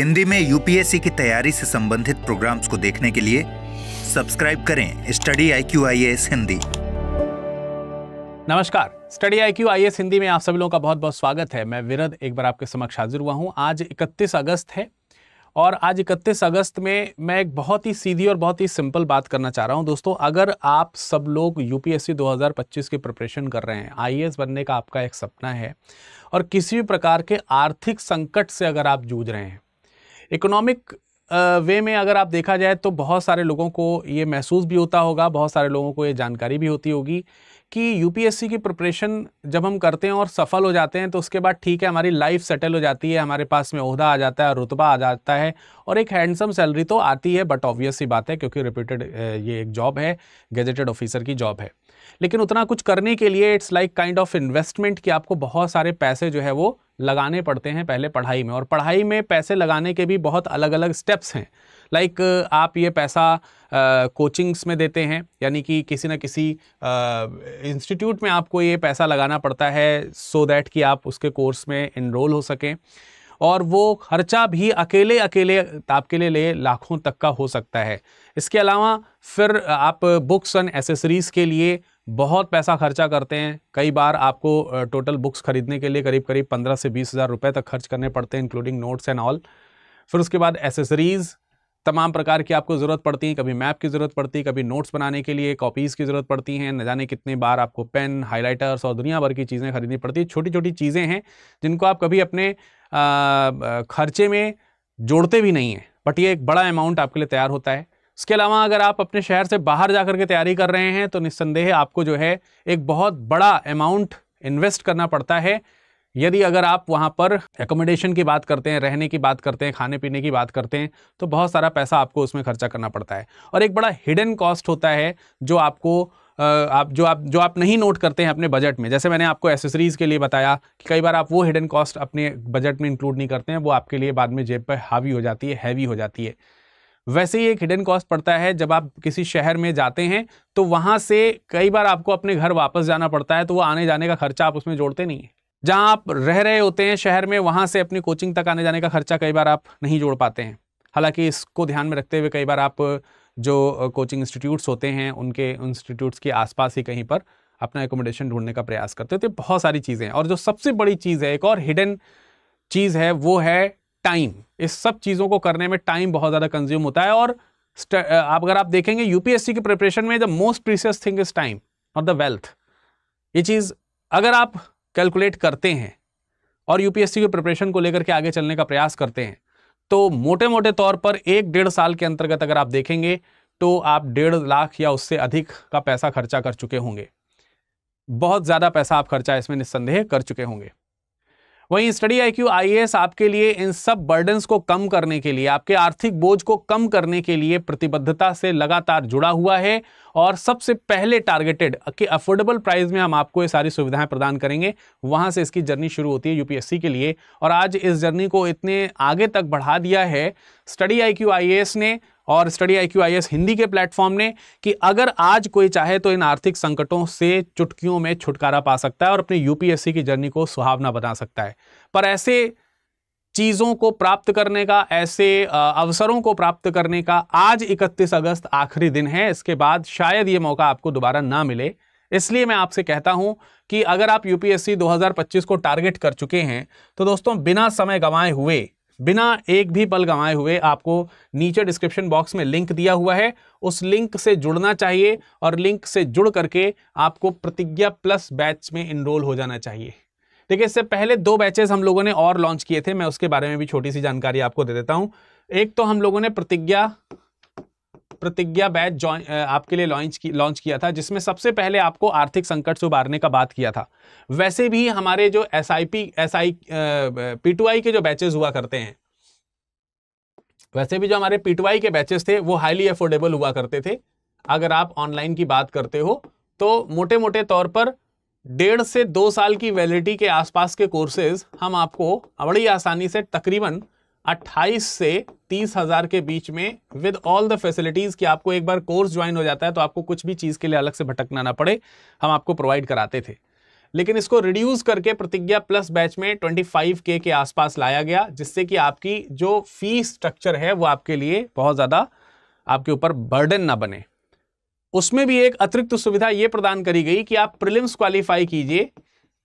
हिंदी में यूपीएससी की तैयारी से संबंधित प्रोग्राम्स को देखने के लिए सब्सक्राइब करें study I Q I S Hindi नमस्कार study I Q I S Hindi में आप सभी लोगों का बहुत बहुत स्वागत है मैं विरद एक बार आपके समक्ष हाजिर हुआ हूं आज 31 अगस्त है और आज 31 अगस्त में मैं एक बहुत ही सीधी और बहुत ही सिंपल बात करना चाह रहा हूं दोस्तों अगर आप सब लोग यूपीएससी 2025 की प्रिपरेशन कर रहे हैं आईएएस बनने का आपका एक सपना है और किसी भी प्रकार के आर्थिक संकट से अगर आप जूझ रहे हैं इकोनॉमिक वे में अगर आप देखा जाए तो बहुत सारे लोगों को ये महसूस भी होता होगा बहुत सारे लोगों को ये जानकारी भी होती होगी कि यूपीएससी की प्रिपरेशन जब हम करते हैं और सफल हो जाते हैं तो उसके बाद ठीक है हमारी लाइफ सेटल हो जाती है हमारे पास में उहदा आ जाता है रुतबा आ जाता है और एक हैंडसम सैलरी तो आती है बट ऑब्वियस ही बात है क्योंकि रिपीटेड ये एक जॉब है गेजेटेड ऑफिसर की जॉब है लेकिन उतना कुछ करने के लिए it's like kind of investment कि आपको बहुत सारे पैसे जो है वो लगाने पड़ते हैं पहले पढ़ाई में और पढ़ाई में पैसे लगाने के भी बहुत अलग अलग स्टेप्स हैं लाइक आप ये पैसा कोचिंग्स में देते हैं यानी कि किसी न किसी इंस्टीट्यूट में आपको ये पैसा लगाना पड़ता है सो so दैट कि आप उसके कोर्स में इनरोल हो सकें और वो खर्चा भी अकेले अकेले आपके लिए ले लाखों तक का हो सकता है इसके अलावा फिर आप बुक्स एंड एसेसरीज़ के लिए बहुत पैसा खर्चा करते हैं कई बार आपको टोटल बुक्स खरीदने के लिए करीब करीब पंद्रह से बीस हज़ार रुपये तक खर्च करने पड़ते हैं इंक्लूडिंग नोट्स एंड ऑल फिर उसके बाद एसेसरीज़ तमाम प्रकार की आपको ज़रूरत पड़ती है कभी मैप की ज़रूरत पड़ती है कभी नोट्स बनाने के लिए कॉपीज़ की ज़रूरत पड़ती हैं न जाने कितने बार आपको पेन हाइलाइटर्स और दुनिया भर की चीज़ें खरीदनी पड़ती है छोटी छोटी चीज़ें हैं जिनको आप कभी अपने खर्चे में जोड़ते भी नहीं हैं बट ये एक बड़ा अमाउंट आपके लिए तैयार होता है इसके अलावा अगर आप अपने शहर से बाहर जा के तैयारी कर रहे हैं तो निस्संदेह आपको जो है एक बहुत बड़ा अमाउंट इन्वेस्ट करना पड़ता है यदि अगर आप वहाँ पर एकोमोडेशन की बात करते हैं रहने की बात करते हैं खाने पीने की बात करते हैं तो बहुत सारा पैसा आपको उसमें खर्चा करना पड़ता है और एक बड़ा हिडन कॉस्ट होता है जो आपको आप जो आप जो आप नहीं नोट करते हैं अपने बजट में जैसे मैंने आपको एसेसरीज़ के लिए बताया कि कई बार आप वो हिडन कॉस्ट अपने बजट में इंक्लूड नहीं करते हैं वो आपके लिए बाद में जेब पर हावी हो जाती है हैवी हो जाती है वैसे ही एक हिडन कॉस्ट पड़ता है जब आप किसी शहर में जाते हैं तो वहाँ से कई बार आपको अपने घर वापस जाना पड़ता है तो वो आने जाने का खर्चा आप उसमें जोड़ते नहीं है जहाँ आप रह रहे होते हैं शहर में वहाँ से अपनी कोचिंग तक आने जाने का खर्चा कई बार आप नहीं जोड़ पाते हैं हालांकि इसको ध्यान में रखते हुए कई बार आप जो कोचिंग इंस्टीट्यूट्स होते हैं उनके इंस्टीट्यूट्स के आसपास ही कहीं पर अपना एकोमोडेशन ढूंढने का प्रयास करते हो तो बहुत सारी चीज़ें हैं और जो सबसे बड़ी चीज़ है एक और हिडन चीज़ है वो है टाइम इस सब चीज़ों को करने में टाइम बहुत ज़्यादा कंज्यूम होता है और आप अगर आप देखेंगे यूपीएससी की प्रिपरेशन में the most precious thing is time और द वेल्थ ये चीज़ अगर आप कैलकुलेट करते हैं और यूपीएससी की प्रिपरेशन को लेकर के आगे चलने का प्रयास करते हैं तो मोटे मोटे तौर पर एक डेढ़ साल के अंतर्गत अगर आप देखेंगे तो आप डेढ़ लाख या उससे अधिक का पैसा खर्चा कर चुके होंगे बहुत ज़्यादा पैसा आप खर्चा इसमें निस्संदेह कर चुके होंगे वहीं स्टडी आई क्यू आपके लिए इन सब बर्डन्स को कम करने के लिए आपके आर्थिक बोझ को कम करने के लिए प्रतिबद्धता से लगातार जुड़ा हुआ है और सबसे पहले टारगेटेड कि अफोर्डेबल प्राइस में हम आपको ये सारी सुविधाएं प्रदान करेंगे वहां से इसकी जर्नी शुरू होती है यूपीएससी के लिए और आज इस जर्नी को इतने आगे तक बढ़ा दिया है स्टडी आई क्यू ने और study I Q I S Hindi के प्लेटफॉर्म ने कि अगर आज कोई चाहे तो इन आर्थिक संकटों से चुटकियों में छुटकारा पा सकता है और अपनी यूपीएससी की जर्नी को सुहावना बना सकता है पर ऐसे चीज़ों को प्राप्त करने का ऐसे अवसरों को प्राप्त करने का आज 31 अगस्त आखिरी दिन है इसके बाद शायद ये मौका आपको दोबारा ना मिले इसलिए मैं आपसे कहता हूं कि अगर आप यूपीएससी 2025 को टारगेट कर चुके हैं तो दोस्तों बिना समय गंवाए हुए बिना एक भी पल गंवाए हुए आपको नीचे डिस्क्रिप्शन बॉक्स में लिंक दिया हुआ है उस लिंक से जुड़ना चाहिए और लिंक से जुड़ करके आपको प्रतिज्ञा प्लस बैच में इनरोल हो जाना चाहिए देखिए इससे पहले दो बैचेस हम लोगों ने और लॉन्च किए थे मैं उसके बारे में भी छोटी सी जानकारी आपको दे देता हूँ एक तो हम लोगों ने प्रतिज्ञा प्रतिज्ञा बैच आपके लिए लॉन्च की लॉन्च किया था जिसमें सबसे पहले आपको आर्थिक संकट से उबारने का बात किया था वैसे भी हमारे जो S I P S I P two I के जो बैचेस हुआ करते हैं वैसे भी जो हमारे पी टू आई के बैचेस थे वो हाईली अफोर्डेबल हुआ करते थे अगर आप ऑनलाइन की बात करते हो तो मोटे मोटे तौर पर डेढ़ से दो साल की वैलिडिटी के आसपास के कोर्सेज हम आपको बड़ी आसानी से तकरीबन 28 से तीस हजार के बीच में विद ऑल द फैसिलिटीज़ कि आपको एक बार कोर्स ज्वाइन हो जाता है तो आपको कुछ भी चीज़ के लिए अलग से भटकना ना पड़े हम आपको प्रोवाइड कराते थे लेकिन इसको रिड्यूस करके प्रतिज्ञा प्लस बैच में 25 के के आसपास लाया गया जिससे कि आपकी जो फी स्ट्रक्चर है वो आपके लिए बहुत ज़्यादा आपके ऊपर बर्डन ना बने उसमें भी एक अतिरिक्त सुविधा ये प्रदान करी गई कि आप प्रिलिम्स क्वालिफाई कीजिए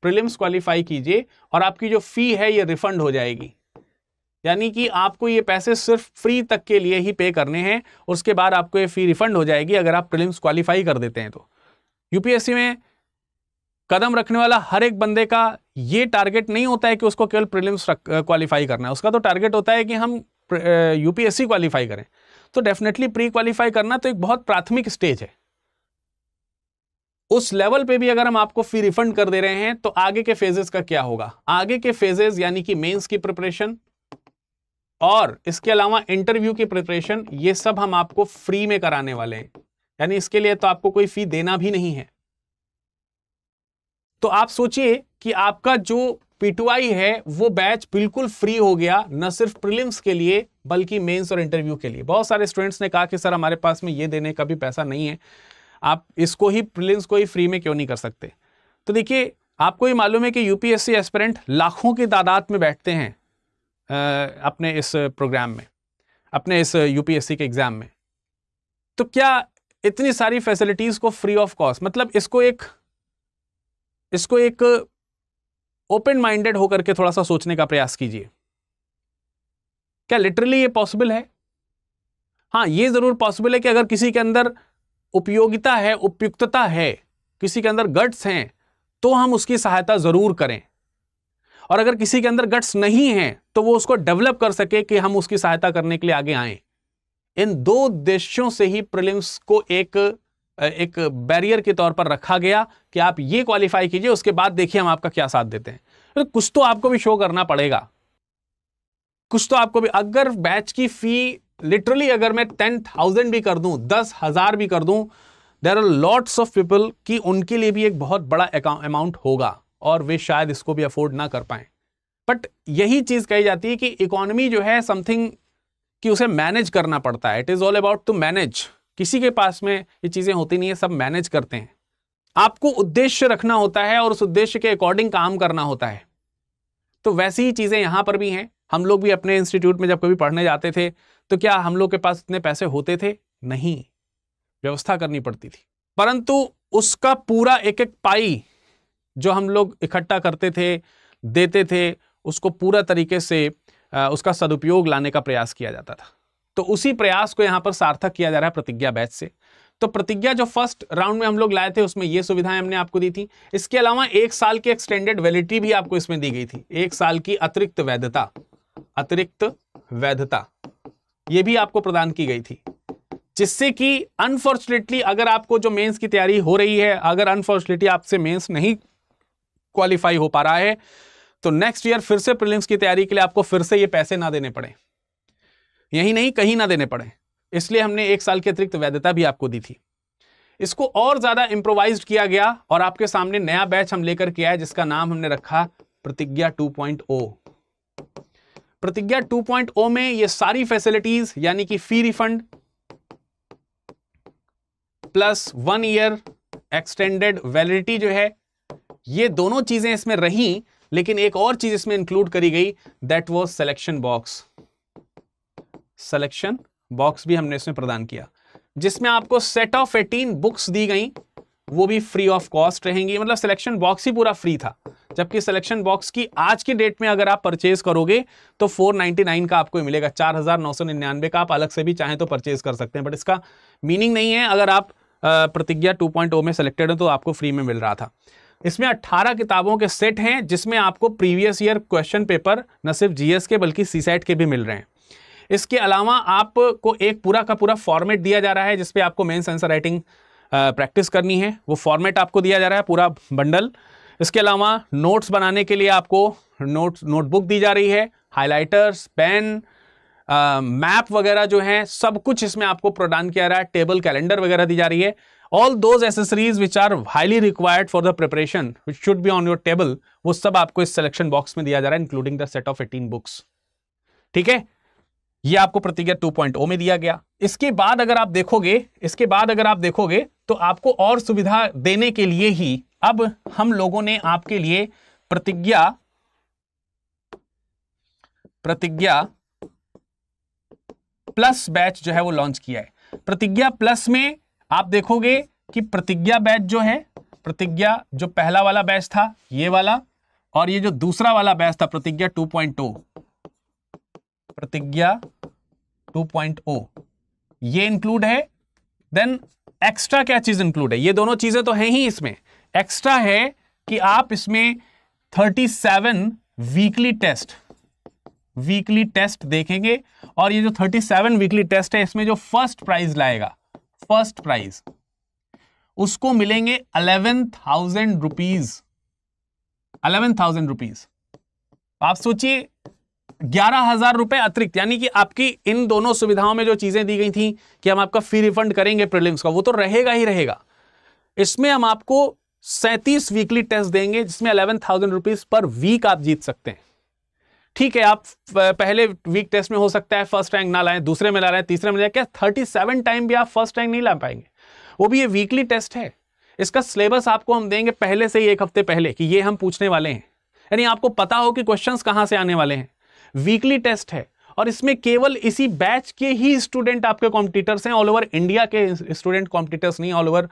प्रिलिम्स क्वालिफाई कीजिए और आपकी जो फी है ये रिफंड हो जाएगी यानी कि आपको ये पैसे सिर्फ फ्री तक के लिए ही पे करने हैं उसके बाद आपको ये फ़ी रिफंड हो जाएगी अगर आप प्रिलिम्स क्वालिफाई कर देते हैं तो यूपीएससी में कदम रखने वाला हर एक बंदे का ये टारगेट नहीं होता है कि उसको केवल प्रिलिम्स क्वालिफाई करना है उसका तो टारगेट होता है कि हम यूपीएससी क्वालिफाई करें तो डेफिनेटली प्री क्वालिफाई करना तो एक बहुत प्राथमिक स्टेज है उस लेवल पे भी अगर हम आपको फी रिफंड कर दे रहे हैं तो आगे के फेजेस का क्या होगा आगे के फेजेस यानी कि मेंस की प्रिपरेशन और इसके अलावा इंटरव्यू की प्रिपरेशन ये सब हम आपको फ्री में कराने वाले हैं यानी इसके लिए तो आपको कोई फी देना भी नहीं है तो आप सोचिए कि आपका जो पीटूआई है वो बैच बिल्कुल फ्री हो गया न सिर्फ प्रीलिम्स के लिए बल्कि मेंस और इंटरव्यू के लिए बहुत सारे स्टूडेंट्स ने कहा कि सर हमारे पास में ये देने का भी पैसा नहीं है आप इसको ही प्रीलिम्स को ही फ्री में क्यों नहीं कर सकते तो देखिए आपको ये मालूम है कि यूपीएससी एस्पिरेंट लाखों की तादाद में बैठते हैं अपने इस प्रोग्राम में अपने इस यूपीएससी के एग्ज़ाम में तो क्या इतनी सारी फैसिलिटीज़ को फ्री ऑफ कॉस्ट मतलब इसको एक इसको एक ओपन माइंडेड होकर के थोड़ा सा सोचने का प्रयास कीजिए क्या लिटरली ये पॉसिबल है हाँ ये ज़रूर पॉसिबल है कि अगर किसी के अंदर उपयोगिता है उपयुक्तता है किसी के अंदर गट्स हैं तो हम उसकी सहायता ज़रूर करें और अगर किसी के अंदर गट्स नहीं है तो वो उसको डेवलप कर सके कि हम उसकी सहायता करने के लिए आगे आए इन दो उद्देश्यों से ही प्रिलिम्स को एक एक बैरियर के तौर पर रखा गया कि आप ये क्वालिफाई कीजिए उसके बाद देखिए हम आपका क्या साथ देते हैं तो कुछ तो आपको भी शो करना पड़ेगा कुछ तो आपको भी अगर बैच की फी लिटरली अगर मैं टेन थाउजेंड भी कर दूं दस हजार भी कर दूं there are lots of people कि उनके लिए भी एक बहुत बड़ा अमाउंट होगा और वे शायद इसको भी अफोर्ड ना कर पाए बट यही चीज़ कही जाती है कि इकोनॉमी जो है समथिंग कि उसे मैनेज करना पड़ता है it is all about to manage किसी के पास में ये चीज़ें होती नहीं है सब मैनेज करते हैं आपको उद्देश्य रखना होता है और उस उद्देश्य के अकॉर्डिंग काम करना होता है तो वैसी ही चीज़ें यहां पर भी हैं हम लोग भी अपने इंस्टीट्यूट में जब कभी पढ़ने जाते थे तो क्या हम लोग के पास इतने पैसे होते थे नहीं व्यवस्था करनी पड़ती थी परंतु उसका पूरा एक एक पाई जो हम लोग इकट्ठा करते थे देते थे उसको पूरा तरीके से उसका सदुपयोग लाने का प्रयास किया जाता था तो उसी प्रयास को यहाँ पर सार्थक किया जा रहा है प्रतिज्ञा बैच से तो प्रतिज्ञा जो फर्स्ट राउंड में हम लोग लाए थे उसमें ये सुविधाएं हमने आपको दी थी इसके अलावा एक साल की एक्सटेंडेड वैलिडिटी भी आपको इसमें दी गई थी एक साल की अतिरिक्त वैधता अतिरिक्त वैधता ये भी आपको प्रदान की गई थी जिससे कि अनफॉर्चुनेटली अगर आपको जो मेंस की तैयारी हो रही है अगर अनफॉर्चुनेटली आपसे मेंस नहीं क्वालिफाई हो पा रहा है तो नेक्स्ट ईयर फिर से प्रिलिम्स की तैयारी के लिए आपको फिर से ये पैसे ना देने पड़े यही नहीं कहीं ना देने पड़े इसलिए हमने एक साल के अतिरिक्त वैधता भी आपको दी थी इसको और ज्यादा इंप्रोवाइज किया गया और आपके सामने नया बैच हम लेकर के आए जिसका नाम हमने रखा प्रतिज्ञा 2.0 प्रतिज्ञा 2.0 में ये सारी फैसिलिटीज यानी कि fee refund plus one year extended validity जो है ये दोनों चीज़ें इसमें रही लेकिन एक और चीज़ इसमें इंक्लूड करी गई that was selection box selection box भी हमने इसमें प्रदान किया जिसमें आपको सेट ऑफ एटीन बुक्स दी गई वो भी फ्री ऑफ कॉस्ट रहेंगी मतलब सिलेक्शन बॉक्स ही पूरा फ्री था जबकि सिलेक्शन बॉक्स की आज की डेट में अगर आप परचेज करोगे तो 499 का आपको मिलेगा निन्यानवे का आप अलग से भी चाहें तो परचेज कर सकते हैं बट इसका मीनिंग नहीं है अगर आप प्रतिज्ञा 2.0 में सिलेक्टेड हो तो आपको फ्री में मिल रहा था इसमें 18 किताबों के सेट हैं जिसमें आपको प्रीवियस ईयर क्वेश्चन पेपर न सिर्फ जीएस के बल्कि सीसेट के भी मिल रहे हैं इसके अलावा आपको एक पूरा का पूरा फॉर्मेट दिया जा रहा है जिसपे आपको मेन सेंसर राइटिंग प्रैक्टिस करनी है वो फॉर्मेट आपको दिया जा रहा है पूरा बंडल इसके अलावा नोट्स बनाने के लिए आपको नोट नोटबुक दी जा रही है हाइलाइटर्स पेन मैप वगैरह जो हैं सब कुछ इसमें आपको प्रदान किया जा रहा है टेबल कैलेंडर वगैरह दी जा रही है all those accessories which are highly required for the preparation which should be on your table वो सब आपको इस सिलेक्शन बॉक्स में दिया जा रहा है including the set of eighteen books ठीक है ये आपको प्रतिज्ञा ओ oh में दिया गया इसके बाद अगर आप देखोगे इसके बाद अगर आप देखोगे तो आपको और सुविधा देने के लिए ही अब हम लोगों ने आपके लिए प्रतिज्ञा प्रतिज्ञा प्लस बैच जो है वो लॉन्च किया है प्रतिज्ञा प्लस में आप देखोगे कि प्रतिज्ञा बैच जो है प्रतिज्ञा जो पहला वाला बैच था ये वाला और ये जो दूसरा वाला बैच था प्रतिज्ञा 2.0 प्रतिज्ञा 2.0 ये इंक्लूड है देन एक्स्ट्रा क्या चीज इंक्लूड है ये दोनों चीजें तो है ही इसमें एक्स्ट्रा है कि आप इसमें 37 वीकली टेस्ट वीकली टेस्ट देखेंगे और ये जो 37 वीकली टेस्ट है इसमें जो फर्स्ट प्राइज लाएगा फर्स्ट प्राइज उसको मिलेंगे eleven thousand rupees eleven thousand rupees आप सोचिए ग्यारह हजार रुपए अतिरिक्त यानी कि आपकी इन दोनों सुविधाओं में जो चीजें दी गई थी कि हम आपका फी रिफंड करेंगे प्रिलिम्स का वो तो रहेगा ही रहेगा इसमें हम आपको सैंतीस वीकली टेस्ट देंगे जिसमें eleven thousand rupees per week आप जीत सकते हैं ठीक है आप पहले वीक टेस्ट में हो सकता है फर्स्ट रैंक ना लाएं दूसरे में ला रहे हैं तीसरे में लाए क्या थर्टी सेवन टाइम भी आप फर्स्ट रैंक नहीं ला पाएंगे वो भी ये वीकली टेस्ट है इसका सिलेबस आपको हम देंगे पहले से ही एक हफ्ते पहले कि ये हम पूछने वाले हैं यानी आपको पता हो कि क्वेश्चन कहाँ से आने वाले हैं वीकली टेस्ट है और इसमें केवल इसी बैच के ही स्टूडेंट आपके कॉम्पिटिटर्स हैं ऑल ओवर इंडिया के स्टूडेंट कॉम्पिटिटर्स नहीं ऑल ओवर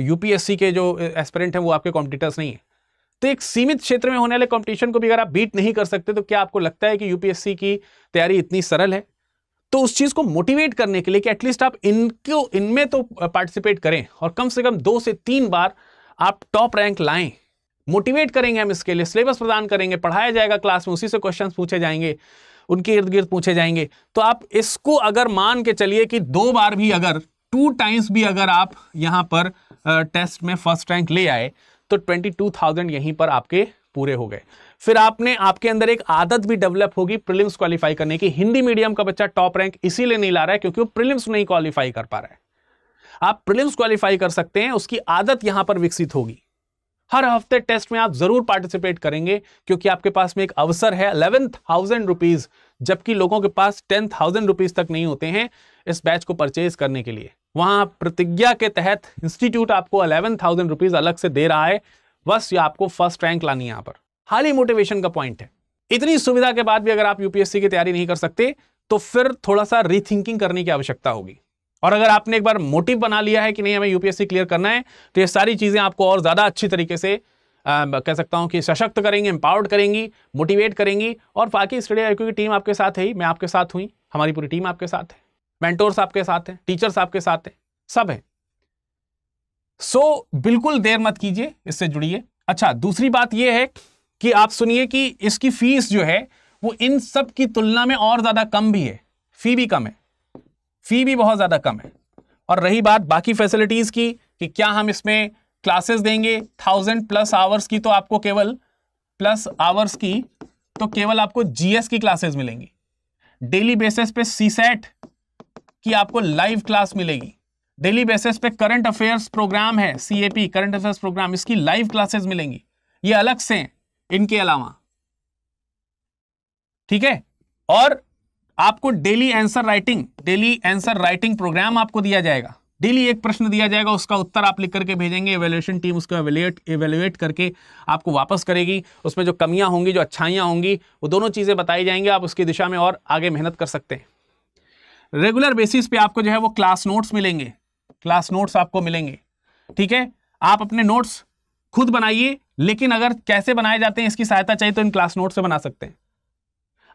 यूपीएससी के जो एस्पेरेंट हैं वो आपके कॉम्पिटिटर्स नहीं हैं तो एक सीमित क्षेत्र में होने वाले कंपटीशन को भी अगर आप बीट नहीं कर सकते तो क्या आपको लगता है कि यूपीएससी की तैयारी इतनी सरल है तो उस चीज़ को मोटिवेट करने के लिए कि एटलीस्ट आप इनको इनमें तो पार्टिसिपेट करें और कम से कम दो से तीन बार आप टॉप रैंक लाएं मोटिवेट करेंगे हम इसके लिए सिलेबस प्रदान करेंगे पढ़ाया जाएगा क्लास में उसी से क्वेश्चंस पूछे जाएंगे उनके इर्द गिर्द पूछे जाएंगे तो आप इसको अगर मान के चलिए कि दो बार भी अगर टू टाइम्स भी अगर आप यहां पर टेस्ट में फर्स्ट रैंक ले आए तो 22,000 यहीं पर आपके पूरे हो गए फिर आपने आपके अंदर एक आदत भी डेवलप होगी प्रिलिम्स क्वालिफाई करने की हिंदी मीडियम का बच्चा टॉप रैंक इसीलिए नहीं ला रहा है क्योंकि वो प्रिलिम्स नहीं क्वालिफाई कर पा रहा है आप प्रिलिम्स क्वालिफाई कर सकते हैं उसकी आदत यहां पर विकसित होगी हर हफ्ते टेस्ट में आप जरूर पार्टिसिपेट करेंगे क्योंकि आपके पास में एक अवसर है अलेवन थाउजेंड रुपीज जबकि लोगों के पास टेन थाउजेंड रुपीज तक नहीं होते हैं इस बैच को परचेज करने के लिए वहाँ प्रतिज्ञा के तहत इंस्टीट्यूट आपको अलेवन थाउजेंड रुपीज अलग से दे रहा है बस ये आपको फर्स्ट रैंक लानी है यहाँ पर हाल ही मोटिवेशन का पॉइंट है इतनी सुविधा के बाद भी अगर आप यूपीएससी की तैयारी नहीं कर सकते तो फिर थोड़ा सा रीथिंकिंग करने की आवश्यकता होगी और अगर आपने एक बार मोटिव बना लिया है कि नहीं हमें यूपीएससी क्लियर करना है तो ये सारी चीज़ें आपको और ज़्यादा अच्छी तरीके से आ, कह सकता हूँ कि सशक्त करेंगे एम्पावर्ड करेंगी मोटिवेट करेंगी और बाकी स्टडी आईक्यू की टीम आपके साथ है ही मैं आपके साथ हुई हमारी पूरी टीम आपके साथ है मेंटोर्स आपके साथ हैं टीचर्स आपके साथ हैं सब है सो so, बिल्कुल देर मत कीजिए इससे जुड़िए अच्छा दूसरी बात यह है कि आप सुनिए कि इसकी फीस जो है वो इन सब की तुलना में और ज़्यादा कम भी है फ़ी भी कम है फ़ी भी बहुत ज़्यादा कम है और रही बात बाकी फैसिलिटीज़ की कि क्या हम इसमें क्लासेस देंगे थाउजेंड प्लस आवर्स की तो आपको केवल प्लस आवर्स की तो केवल आपको जीएस की क्लासेस मिलेंगी डेली बेसिस पे सी सेट कि आपको लाइव क्लास मिलेगी डेली बेसिस पे करंट अफेयर्स प्रोग्राम है सीएपी करंट अफेयर्स प्रोग्राम इसकी लाइव क्लासेस मिलेंगी ये अलग से इनके अलावा ठीक है और आपको daily answer writing daily answer writing program आपको दिया जाएगा डेली एक प्रश्न दिया जाएगा उसका उत्तर आप लिख करके भेजेंगे एवेल्युएशन टीम उसको एवेल्युएट एवेल्युएट करके आपको वापस करेगी उसमें जो कमियां होंगी जो अच्छाइयां होंगी वो दोनों चीज़ें बताई जाएंगी आप उसकी दिशा में और आगे मेहनत कर सकते हैं रेगुलर बेसिस पे आपको जो है वो क्लास नोट्स मिलेंगे क्लास नोट्स आपको मिलेंगे ठीक है आप अपने नोट्स खुद बनाइए लेकिन अगर कैसे बनाए जाते हैं इसकी सहायता चाहिए तो इन क्लास नोट से बना सकते हैं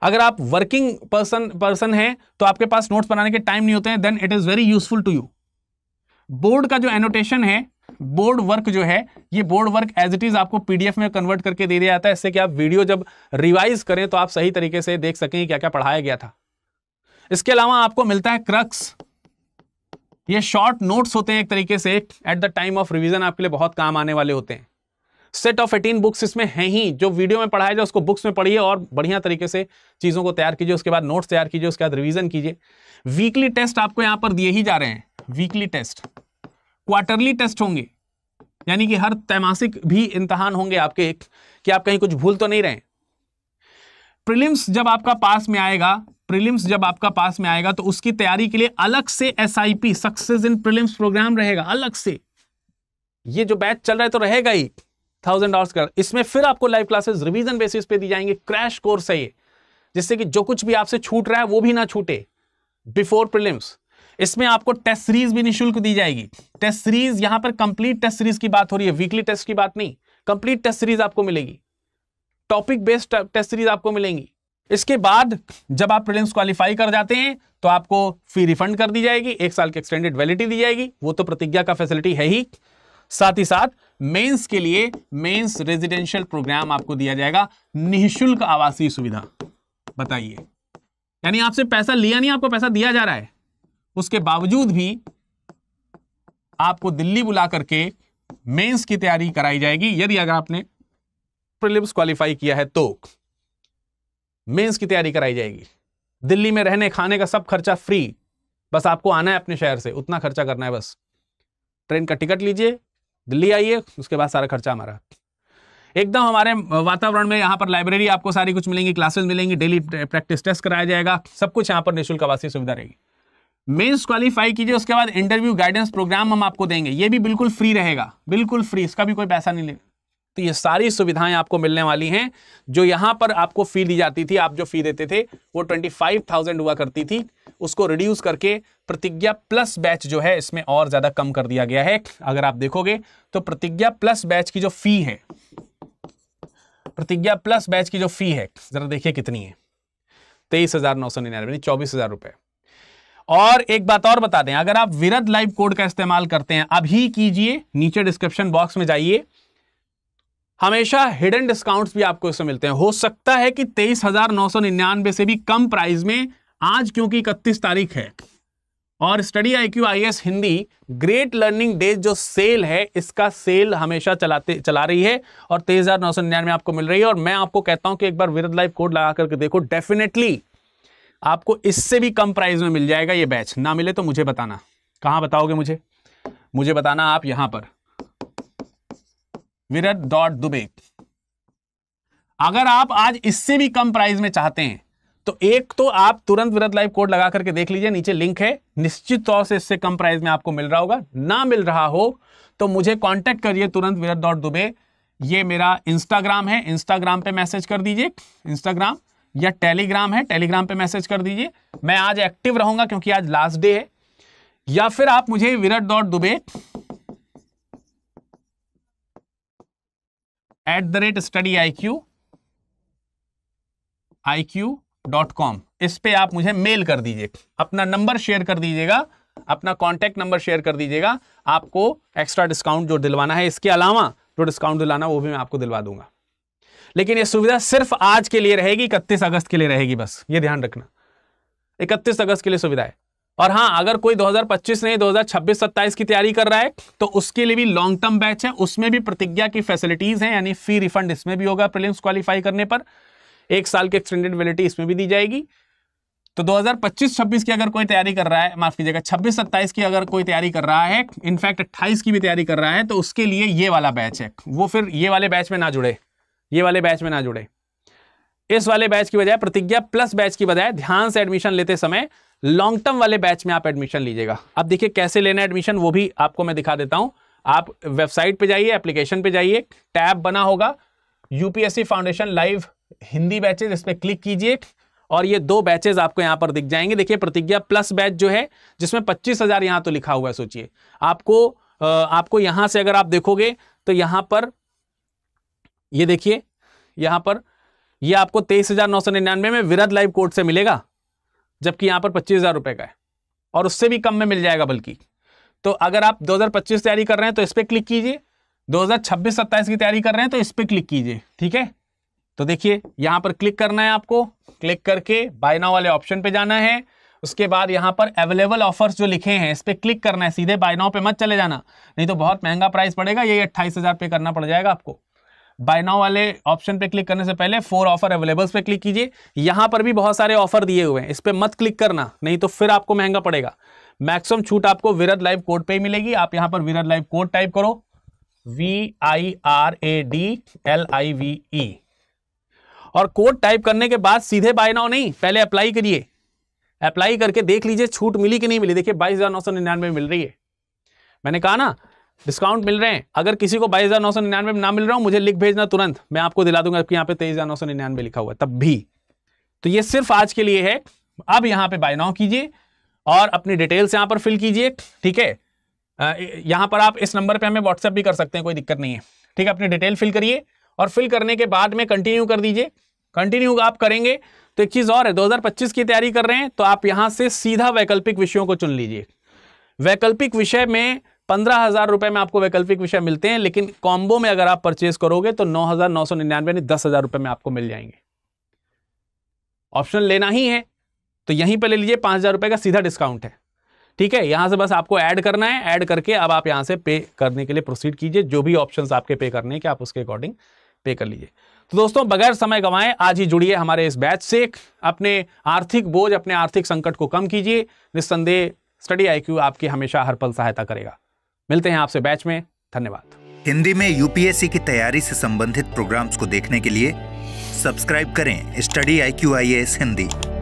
अगर आप वर्किंग पर्सन पर्सन हैं तो आपके पास नोट्स बनाने के टाइम नहीं होते हैं then it is very useful to you board का जो एनोटेशन है बोर्ड वर्क जो है ये board work as it is आपको पीडीएफ में कन्वर्ट करके दे दिया जाता है इससे कि आप वीडियो जब रिवाइज करें तो आप सही तरीके से देख सकें क्या क्या पढ़ाया गया था इसके अलावा आपको मिलता है क्रक्स ये शॉर्ट नोट्स होते हैं एक तरीके से at the time of revision आपके लिए बहुत काम आने वाले होते हैं सेट ऑफ एटीन बुक्स इसमें है ही जो वीडियो में पढ़ाया जाए उसको बुक्स में पढ़िए और बढ़िया तरीके से चीज़ों को तैयार कीजिए उसके बाद नोट्स तैयार कीजिए उसके बाद रिवीजन कीजिए वीकली टेस्ट आपको यहाँ पर दिए ही जा रहे हैं वीकली टेस्ट क्वार्टरली टेस्ट होंगे यानी कि हर तैमासिक भी इम्तहान होंगे आपके एक कि आप कहीं कुछ भूल तो नहीं रहे प्रिलिम्स जब आपका पास में आएगा प्रीलिम्स जब आपका पास में आएगा तो उसकी तैयारी के लिए अलग से SIP success in prelims program रहेगा अलग से ये जो बैच चल रहा है तो रहेगा ही थाउजेंड डॉलर का इसमें फिर आपको लाइव क्लासेस रिवीजन बेसिस पे दी जाएंगे क्रैश कोर्स है ये जिससे कि जो कुछ भी आपसे छूट रहा है वो भी ना छूटे बिफोर प्रिलिम्स इसमें आपको टेस्ट सीरीज भी निःशुल्क दी जाएगी टेस्ट सीरीज यहां पर कंप्लीट टेस्ट सीरीज की बात हो रही है वीकली टेस्ट की बात नहीं कंप्लीट टेस्ट सीरीज आपको मिलेगी टॉपिक बेस्ड टेस्ट सीरीज आपको मिलेंगी इसके बाद जब आप प्रीलिम्स क्वालिफाई कर जाते हैं तो आपको फी रिफंड कर दी जाएगी एक साल की एक्सटेंडेड वैलिडिटी दी जाएगी वो तो प्रतिज्ञा का फैसिलिटी है ही साथ ही साथ मेंस के लिए मेंस रेजिडेंशियल प्रोग्राम आपको दिया जाएगा निःशुल्क आवासीय सुविधा बताइए यानी आपसे पैसा लिया नहीं आपको पैसा दिया जा रहा है उसके बावजूद भी आपको दिल्ली बुला करके मेंस की तैयारी कराई जाएगी यदि अगर आपने प्रिलिम्स क्वालिफाई किया है तो मेंस की तैयारी कराई जाएगी दिल्ली में रहने खाने का सब खर्चा फ्री बस आपको आना है अपने शहर से उतना खर्चा करना है बस ट्रेन का टिकट लीजिए दिल्ली आइए उसके बाद सारा खर्चा हमारा एकदम हमारे वातावरण में यहाँ पर लाइब्रेरी आपको सारी कुछ मिलेंगी क्लासेस मिलेंगी डेली प्रैक्टिस टेस्ट कराया जाएगा सब कुछ यहाँ पर निःशुल्क आवासीय सुविधा रहेगी मेंस क्वालिफाई कीजिए उसके बाद इंटरव्यू गाइडेंस प्रोग्राम हम आपको देंगे ये भी बिल्कुल फ्री रहेगा बिल्कुल फ्री इसका भी कोई पैसा नहीं लेगा तो ये सारी सुविधाएं आपको मिलने वाली हैं जो यहां पर आपको फ़ी दी जाती थी आप जो फ़ी देते थे वो ट्वेंटी फाइव थाउजेंड हुआ करती थी उसको रिड्यूस करके प्रतिज्ञा प्लस बैच जो है इसमें और ज़्यादा कम कर दिया गया है अगर आप देखोगे तो प्रतिज्ञा प्लस बैच की जो फ़ी है प्रतिज्ञा प्लस बैच की जो फ़ी है ज़रा देखिए कितनी है तेईस हज़ार नौ सौ निन्यानवे चौबीस हज़ार रुपए और एक बात और बता दें अगर आप विरद लाइव कोड का इस्तेमाल करते हैं अभी कीजिए नीचे डिस्क्रिप्शन बॉक्स में जाइए हमेशा हिडन डिस्काउंट्स भी आपको इसमें मिलते हैं हो सकता है कि तेईस हजार नौ सौ निन्यानवे से भी कम प्राइस में आज क्योंकि इकतीस तारीख है और study I Q I S Hindi great learning days जो सेल है इसका सेल हमेशा चलाते चला रही है और तेईस हजार नौ सौ निन्यानवे आपको मिल रही है और मैं आपको कहता हूं कि एक बार विरद लाइफ कोड लगा करके देखो डेफिनेटली आपको इससे भी कम प्राइस में मिल जाएगा ये बैच ना मिले तो मुझे बताना कहाँ बताओगे मुझे मुझे बताना आप यहाँ पर विरत डॉट दुबे अगर आप आज इससे भी कम प्राइस में चाहते हैं तो एक तो आप तुरंत विरत लाइव कोड लगा करके देख लीजिए नीचे लिंक है निश्चित तौर से इससे कम प्राइस में आपको मिल रहा होगा ना मिल रहा हो तो मुझे कांटेक्ट करिए तुरंत विरत डॉट दुबे ये मेरा इंस्टाग्राम है इंस्टाग्राम पे मैसेज कर दीजिए इंस्टाग्राम या टेलीग्राम है टेलीग्राम पे मैसेज कर दीजिए मैं आज एक्टिव रहूंगा क्योंकि आज लास्ट डे है या फिर आप मुझे Virat dot Dubey at the rate study I Q I Q dot com इस पर आप मुझे मेल कर दीजिए अपना नंबर शेयर कर दीजिएगा अपना कॉन्टैक्ट नंबर शेयर कर दीजिएगा आपको एक्स्ट्रा डिस्काउंट जो दिलवाना है इसके अलावा जो डिस्काउंट दिलाना वो भी मैं आपको दिलवा दूंगा लेकिन ये सुविधा सिर्फ आज के लिए रहेगी इकतीस अगस्त के लिए रहेगी बस ये ध्यान रखना इकतीस अगस्त के लिए सुविधा है और हाँ अगर कोई 2025 नहीं 2026-27 की तैयारी कर रहा है तो उसके लिए भी लॉन्ग टर्म बैच है उसमें भी प्रतिज्ञा की फैसिलिटीज हैं यानी फी रिफंड इसमें भी होगा प्रीलिम्स क्वालिफाई करने पर एक साल की एक्सटेंडेड वैलिडिटी इसमें भी दी जाएगी तो 2025-26 की अगर कोई तैयारी कर रहा है माफ कीजिएगा 26-27 की अगर कोई तैयारी कर रहा है इनफैक्ट 28 की भी तैयारी कर रहा है तो उसके लिए ये वाला बैच है वो फिर ये वाले बैच में ना जुड़े ये वाले बैच में ना जुड़े इस वाले बैच की बजाय प्रतिज्ञा प्लस बैच की बजाय ध्यान से एडमिशन लेते समय लॉन्ग टर्म वाले बैच में आप एडमिशन लीजिएगा अब देखिए कैसे लेना एडमिशन वो भी आपको मैं दिखा देता हूं आप वेबसाइट पे जाइए एप्लीकेशन पे जाइए टैब बना होगा UPSC foundation live Hindi batches इस पर क्लिक कीजिए और ये दो बैचेज आपको यहाँ पर दिख जाएंगे देखिए प्रतिज्ञा प्लस बैच जो है जिसमें पच्चीस हज़ार यहां तो लिखा हुआ है सोचिए आपको आपको यहां से अगर आप देखोगे तो यहां पर ये देखिए यहां पर ये आपको तेईस हज़ार नौ सौ निन्यानवे में विरद लाइव कोर्ट से मिलेगा जबकि यहाँ पर पच्चीस हज़ार रुपये का है और उससे भी कम में मिल जाएगा बल्कि तो अगर आप 2025 तैयारी कर रहे हैं तो इस पर क्लिक कीजिए 2026-27 की तैयारी कर रहे हैं तो इस पर क्लिक कीजिए ठीक है तो देखिए यहाँ पर क्लिक करना है आपको क्लिक करके बायनाव वाले ऑप्शन पे जाना है उसके बाद यहाँ पर अवेलेबल ऑफर्स जो लिखे हैं इस पर क्लिक करना है सीधे बाय नाउ पे मत चले जाना नहीं तो बहुत महंगा प्राइस पड़ेगा ये अट्ठाईस हज़ार पे करना पड़ जाएगा आपको बाय नाउ वाले ऑप्शन पे क्लिक करने से पहले फोर ऑफर अवेलेबल्स पे क्लिक कीजिए यहाँ पर भी बहुत सारे ऑफर दिए हुए हैं इस पर मत क्लिक करना नहीं तो फिर आपको महंगा पड़ेगा मैक्सिमम छूट आपको विरद लाइव कोड पे ही मिलेगी आप यहाँ पर विरद लाइव कोड टाइप करो V I R A D L I V E और कोड टाइप करने के बाद सीधे बाय नाउ नहीं पहले अप्लाई करिए अप्लाई करके देख लीजिए छूट मिली कि नहीं मिली देखिए बाईस हज़ार नौ सौ निन्यानवे मिल रही है मैंने कहा ना डिस्काउंट मिल रहे हैं अगर किसी को बाईस हज़ार नौ सौ निन्यानवे में ना मिल रहा हूँ मुझे लिख भेजना तुरंत मैं आपको दिला दूंगा आपके यहाँ पे तेईस हज़ार नौ सौ निन्यानवे लिखा हुआ तब भी तो ये सिर्फ आज के लिए है अब यहाँ पे बाय नाउ कीजिए और अपनी डिटेल्स यहाँ पर फिल कीजिए ठीक है यहाँ पर आप इस नंबर पर हमें व्हाट्सएप भी कर सकते हैं कोई दिक्कत नहीं है ठीक है अपनी डिटेल फिल करिए और फिल करने के बाद में कंटिन्यू कर दीजिए कंटिन्यू आप करेंगे तो एक चीज़ और है पच्चीस की तैयारी कर रहे हैं तो आप यहाँ से सीधा वैकल्पिक विषयों को चुन लीजिए वैकल्पिक विषय में पंद्रह हज़ार रुपये में आपको वैकल्पिक विषय मिलते हैं लेकिन कॉम्बो में अगर आप परचेज करोगे तो नौ हज़ार नौ सौ निन्यानवे यानी दस हज़ार रुपये में आपको मिल जाएंगे ऑप्शन लेना ही है तो यहीं पर ले लीजिए पांच हज़ार रुपये का सीधा डिस्काउंट है ठीक है यहां से बस आपको ऐड करना है ऐड करके अब आप यहाँ से पे करने के लिए प्रोसीड कीजिए जो भी ऑप्शन आपके पे करने के आप उसके अकॉर्डिंग पे कर लीजिए तो दोस्तों बगैर समय गवाएं आज ही जुड़िए हमारे इस बैच से अपने आर्थिक बोझ अपने आर्थिक संकट को कम कीजिए निस्संदेह स्टडी आईक्यू आपकी हमेशा हर पल सहायता करेगा मिलते हैं आपसे बैच में धन्यवाद हिंदी में यूपीएससी की तैयारी से संबंधित प्रोग्राम्स को देखने के लिए सब्सक्राइब करें study I Q I S Hindi